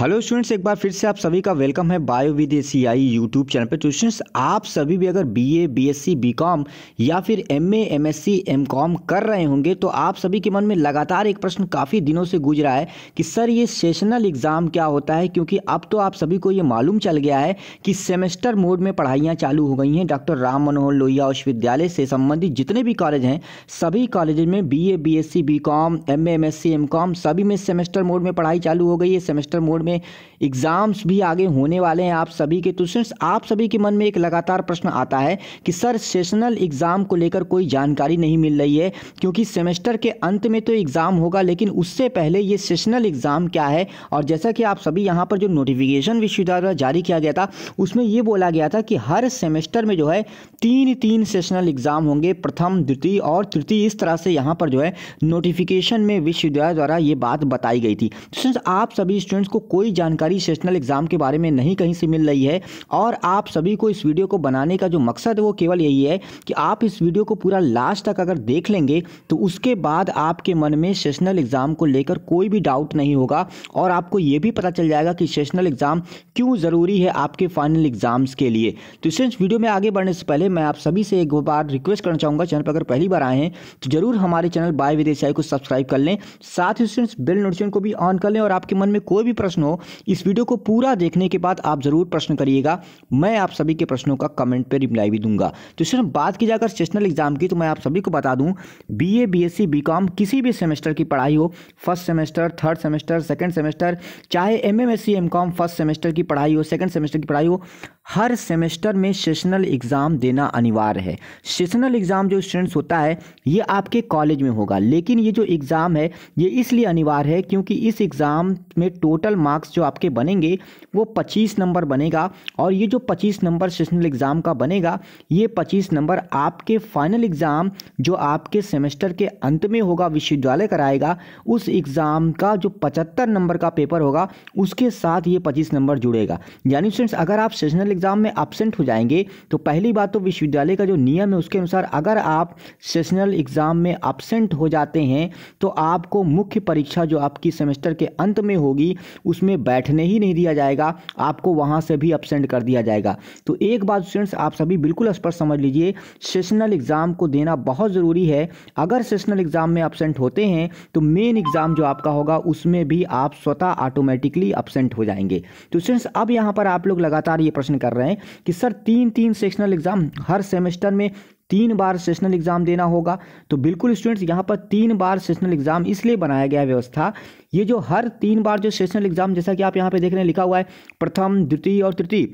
hello students एक बार फिर से आप सभी का वेलकम है bio with C I YouTube channel पर तो स्टूडेंट्स आप सभी भी अगर बीए बीएससी बीकॉम या फिर एमए एमएससी एमकॉम कर रहे होंगे तो आप सभी के मन में लगातार एक प्रश्न काफ़ी दिनों से गुजरा है कि सर ये सेशनल एग्ज़ाम क्या होता है क्योंकि अब तो आप सभी को ये मालूम चल गया है कि सेमेस्टर मोड में पढ़ाइयाँ चालू हो गई हैं डॉक्टर राम मनोहर लोहिया विश्वविद्यालय से संबंधित जितने भी कॉलेज हैं सभी कॉलेज में B A B S C B com M M S C M com सभी में सेमेस्टर मोड में पढ़ाई चालू हो गई है सेमेस्टर मोड बोर्ड में एग्ज़ाम्स भी आगे होने वाले हैं आप सभी के तो सिर्फ आप सभी के मन में एक लगातार प्रश्न आता है कि सर सेशनल एग्ज़ाम को लेकर कोई जानकारी नहीं मिल रही है क्योंकि सेमेस्टर के अंत में तो एग्ज़ाम होगा लेकिन उससे पहले ये सेशनल एग्ज़ाम क्या है और जैसा कि आप सभी यहाँ पर जो नोटिफिकेशन विश्वविद्यालय द्वारा जारी किया गया था उसमें ये बोला गया था कि हर सेमेस्टर में जो है तीन तीन सेशनल एग्ज़ाम होंगे प्रथम द्वितीय और तृतीय इस तरह से यहाँ पर जो है नोटिफिकेशन में विश्वविद्यालय द्वारा ये बात बताई गई थी तो आप सभी स्टूडेंट्स को कोई जानकारी सेशनल एग्ज़ाम के बारे में नहीं कहीं से मिल रही है और आप सभी को इस वीडियो को बनाने का जो मकसद है वो केवल यही है कि आप इस वीडियो को पूरा लास्ट तक अगर देख लेंगे तो उसके बाद आपके मन में सेशनल एग्ज़ाम को लेकर कोई भी डाउट नहीं होगा और आपको ये भी पता चल जाएगा कि सेशनल एग्ज़ाम क्यों ज़रूरी है आपके फाइनल एग्ज़ाम्स के लिए तो इस वीडियो में आगे बढ़ने से पहले मैं आप सभी से एक बार रिक्वेस्ट करना चाहूँगा चैनल पर अगर पहली बार आए हैं तो ज़रूर हमारे चैनल बाय विदेशाई को सब्सक्राइब कर लें साथ ही स्टूडेंट्स बेल नोटिफिकेशन को भी ऑन कर लें और आपके मन में कोई भी प्रश्न हो इस वीडियो को पूरा देखने के बाद आप ज़रूर प्रश्न करिएगा मैं आप सभी के प्रश्नों का कमेंट पर रिप्लाई भी दूंगा तो सिर्फ बात की जाकर सेशनल एग्जाम की तो मैं आप सभी को बता दूँ B A B S C B com किसी भी सेमेस्टर की पढ़ाई हो first semester third semester second semester चाहे M M S C M com first semester की पढ़ाई हो सेकेंड सेमेस्टर की पढ़ाई हो हर सेमेस्टर में सेशनल एग्ज़ाम देना अनिवार्य है सेशनल एग्ज़ाम जो स्टूडेंट्स होता है ये आपके कॉलेज में होगा लेकिन ये जो एग्ज़ाम है ये इसलिए अनिवार्य है क्योंकि इस एग्ज़ाम में टोटल मार्क्स जो आपके बनेंगे वो 25 नंबर बनेगा और ये जो 25 नंबर सेशनल एग्ज़ाम का बनेगा ये 25 नंबर आपके फाइनल एग्ज़ाम जो आपके सेमेस्टर के अंत में होगा विश्वविद्यालय कराएगा उस एग्ज़ाम का जो पचहत्तर नंबर का पेपर होगा उसके साथ ये पच्चीस नंबर जुड़ेगा यानी स्टूडेंट्स अगर आप सेशनल एग्ज़ाम में एबसेंट हो जाएंगे तो पहली बात तो विश्वविद्यालय का जो नियम है उसके अनुसार अगर आप सेशनल एग्ज़ाम में एबसेंट हो जाते हैं तो आपको मुख्य परीक्षा जो आपकी सेमेस्टर के अंत में होगी उसमें बैठने ही नहीं दिया जाएगा आपको वहां से भी एबसेंट कर दिया जाएगा तो एक बात स्टूडेंट्स आप सभी बिल्कुल स्पष्ट समझ लीजिए सेशनल एग्ज़ाम को देना बहुत ज़रूरी है अगर सेशनल एग्ज़ाम में एबसेंट होते हैं तो मेन एग्ज़ाम जो आपका होगा उसमें भी आप स्वतः ऑटोमेटिकली एबसेंट हो जाएंगे तो स्टूडेंट्स अब यहां पर आप लोग लगातार ये प्रश्न कर रहे हैं कि सर तीन तीन सेक्शनल एग्ज़ाम हर सेमेस्टर में तीन बार सेशनल एग्ज़ाम देना होगा तो बिल्कुल स्टूडेंट्स यहाँ पर तीन बार सेशनल एग्ज़ाम इसलिए बनाया गया व्यवस्था ये जो हर तीन बार जो सेशनल एग्ज़ाम जैसा कि आप यहाँ पे देख रहे हैं लिखा हुआ है प्रथम द्वितीय और तृतीय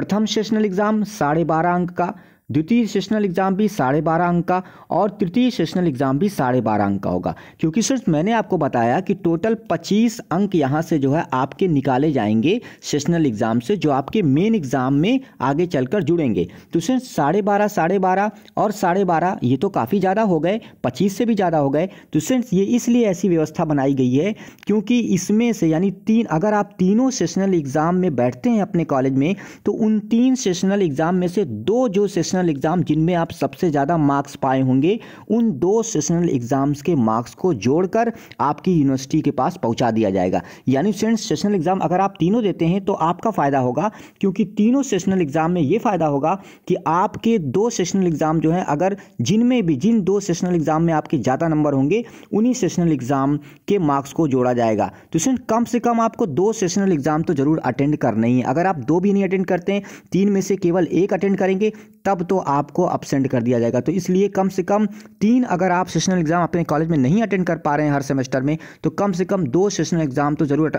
प्रथम सेशनल एग्ज़ाम साढ़े बारह अंक का द्वितीय सेशनल एग्जाम भी साढ़े बारह अंक का और तृतीय सेशनल एग्जाम भी साढ़े बारह अंक का होगा क्योंकि सिर्फ मैंने आपको बताया कि टोटल पच्चीस अंक यहाँ से जो है आपके निकाले जाएंगे सेशनल एग्जाम से जो आपके मेन एग्जाम में आगे चलकर जुड़ेंगे तो सिर्फ साढ़े बारह साढ़े बारह और साढ़े बारह ये तो काफ़ी ज़्यादा हो गए पच्चीस से भी ज़्यादा हो गए तो सिर्फ ये इसलिए ऐसी व्यवस्था बनाई गई है क्योंकि इसमें से यानी तीन अगर आप तीनों सेशनल एग्ज़ाम में बैठते हैं अपने कॉलेज में तो उन तीन सेशनल एग्ज़ाम में से दो जो सेशन सेशनल एग्ज़ाम जिनमें आप सबसे ज़्यादा मार्क्स पाए होंगे उन दो सेशनल एग्ज़ाम्स के मार्क्स को जोड़कर आपकी यूनिवर्सिटी के पास पहुंचा दिया जाएगा यानी फ्रेंड्स सेशनल एग्ज़ाम अगर आप तीनों देते हैं तो आपका फ़ायदा होगा क्योंकि तीनों सेशनल एग्ज़ाम में ये फ़ायदा होगा कि आपके दो सेशनल एग्ज़ाम जो हैं अगर जिनमें भी जिन दो सेशनल एग्ज़ाम में आपके ज़्यादा नंबर होंगे उन्हीं सेशनल एग्ज़ाम के मार्क्स को जोड़ा जाएगा तो फ्रेंड कम से कम आपको दो सेशनल एग्ज़ाम तो ज़रूर अटेंड करना ही है अगर आप दो भी नहीं अटेंड करते हैं तीन में से केवल एक अटेंड करेंगे तब तो आपको अपसेंड कर दिया जाएगा तो इसलिए कम से कम तीन अगर आप सेशनल एग्ज़ाम अपने कॉलेज में नहीं अटेंड कर पा रहे हैं हर सेमेस्टर में तो कम से कम दो सेशनल एग्ज़ाम तो ज़रूर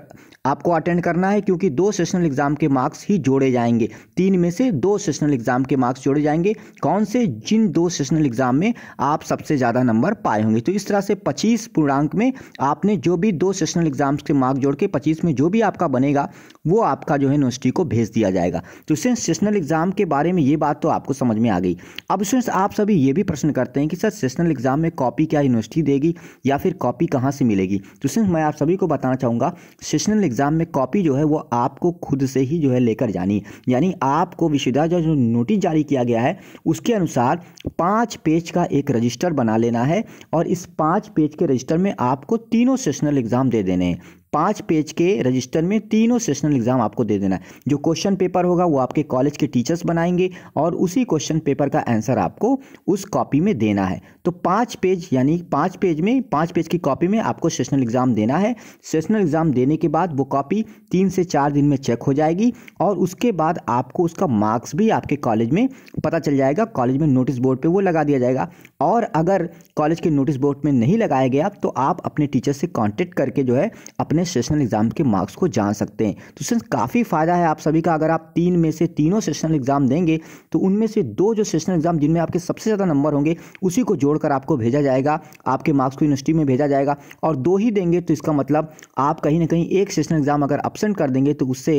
आपको अटेंड करना है क्योंकि दो सेशनल एग्ज़ाम के मार्क्स ही जोड़े जाएंगे तीन में से दो सेशनल एग्ज़ाम के मार्क्स जोड़े जाएंगे कौन से जिन दो सेशनल एग्ज़ाम में आप सबसे ज़्यादा नंबर पाए होंगे तो इस तरह से पच्चीस पूर्णांक में आपने जो भी दो सेशनल एग्ज़ाम्स के मार्क्स जोड़ के पच्चीस में जो भी आपका बनेगा वो आपका जो है यूनिवर्सिटी को भेज दिया जाएगा तो इससे सेशनल एग्ज़ाम के बारे में ये बात तो आपको समझ में आ गई अब स्टूडेंट्स आप सभी ये भी प्रश्न करते हैं कि सर सेशनल एग्जाम में कॉपी क्या यूनिवर्सिटी देगी या फिर कॉपी कहाँ से मिलेगी तो स्टूडेंट्स मैं आप सभी को बताना चाहूँगा सेशनल एग्जाम में कॉपी जो है वो आपको खुद से ही जो है लेकर जानी यानी आपको विश्वविद्यालय जो नोटिस जारी किया गया है उसके अनुसार पाँच पेज का एक रजिस्टर बना लेना है और इस पाँच पेज के रजिस्टर में आपको तीनों सेशनल एग्जाम दे देने हैं पाँच पेज के रजिस्टर में तीनों सेशनल एग्जाम आपको दे देना है जो क्वेश्चन पेपर होगा वो आपके कॉलेज के टीचर्स बनाएंगे और उसी क्वेश्चन पेपर का आंसर आपको उस कॉपी में देना है तो पाँच पेज यानी पाँच पेज में पाँच पेज की कॉपी में आपको सेशनल एग्जाम देना है सेशनल एग्जाम देने के बाद वो कॉपी तीन से चार दिन में चेक हो जाएगी और उसके बाद आपको उसका मार्क्स भी आपके कॉलेज में पता चल जाएगा कॉलेज में नोटिस बोर्ड पर वो लगा दिया जाएगा और अगर कॉलेज के नोटिस बोर्ड में नहीं लगाया गया तो आप अपने टीचर से कॉन्टेक्ट करके जो है अपने अपने सेशनल एग्ज़ाम के मार्क्स को जान सकते हैं तो सर काफ़ी फ़ायदा है आप सभी का अगर आप तीन में से तीनों सेशनल एग्ज़ाम देंगे तो उनमें से दो जो सेशनल एग्ज़ाम जिनमें आपके सबसे ज़्यादा नंबर होंगे उसी को जोड़कर आपको भेजा जाएगा आपके मार्क्स को यूनिवर्सिटी में भेजा जाएगा और दो ही देंगे तो इसका मतलब आप कहीं ना कहीं एक सेशनल एग्ज़ाम अगर अपसेंट कर देंगे तो उससे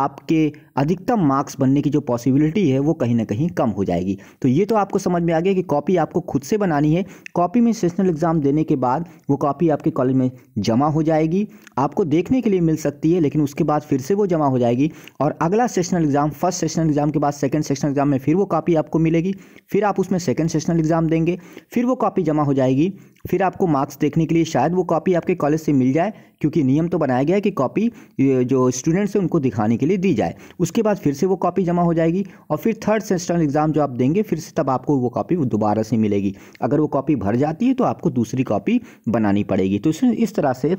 आपके अधिकतम मार्क्स बनने की जो पॉसिबिलिटी है वो कहीं ना कहीं कम हो जाएगी तो ये तो आपको समझ में आ गया कि कॉपी आपको खुद से बनानी है कॉपी में सेशनल एग्ज़ाम देने के बाद वो कॉपी आपके कॉलेज में जमा हो जाएगी आपको देखने के लिए मिल सकती है लेकिन उसके बाद फिर से वो जमा हो जाएगी और अगला sessional exam first sessional exam के बाद सेकंड सेशनल एग्ज़ाम में फिर वो कॉपी आपको मिलेगी फिर आप उसमें सेकंड सेशनल एग्ज़ाम देंगे फिर वो कॉपी जमा हो जाएगी फिर आपको मार्क्स देखने के लिए शायद वो कॉपी आपके कॉलेज से मिल जाए क्योंकि नियम तो बनाया गया है कि कॉपी जो स्टूडेंट्स हैं उनको दिखाने के लिए दी जाए उसके बाद फिर से वो कॉपी जमा हो जाएगी और फिर थर्ड सेशनल एग्ज़ाम जो आप देंगे फिर से तब आपको वो कॉपी दोबारा से मिलेगी अगर वो कॉपी भर जाती है तो आपको दूसरी कॉपी बनानी पड़ेगी तो इस तरह से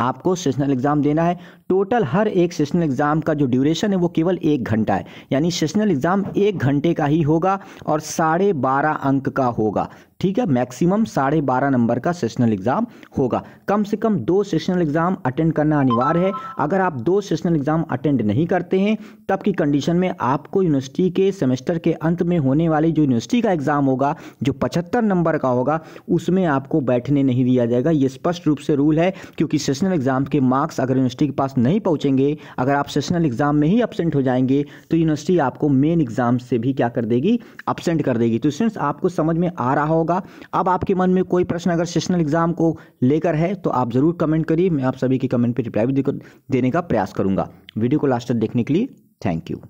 आपको सेशनल एग्ज़ाम देना है टोटल हर एक सेशनल एग्ज़ाम का जो ड्यूरेशन है वो केवल एक घंटा है यानी सेशनल एग्ज़ाम एक घंटे का ही होगा और साढ़े बारह अंक का होगा ठीक है मैक्सिमम साढ़े बारह नंबर का सेशनल एग्जाम होगा कम से कम दो सेशनल एग्जाम अटेंड करना अनिवार्य है अगर आप दो सेशनल एग्जाम अटेंड नहीं करते हैं तब की कंडीशन में आपको यूनिवर्सिटी के सेमेस्टर के अंत में होने वाले जो यूनिवर्सिटी का एग्जाम होगा जो पचहत्तर नंबर का होगा उसमें आपको बैठने नहीं दिया जाएगा ये स्पष्ट रूप से रूल है क्योंकि सेशनल एग्जाम के मार्क्स अगर यूनिवर्सिटी के पास नहीं पहुंचेंगे अगर आप सेशनल एग्जाम में ही अपसेंट हो जाएंगे तो यूनिवर्सिटी आपको मेन एग्जाम से भी क्या कर देगी अपसेंट कर देगी तो स्टूडेंट्स आपको समझ में आ रहा होगा होगा अब आपके मन में कोई प्रश्न अगर सेशनल एग्ज़ाम को लेकर है तो आप ज़रूर कमेंट करिए मैं आप सभी के कमेंट पर रिप्लाई भी देने का प्रयास करूंगा वीडियो को लास्ट तक देखने के लिए थैंक यू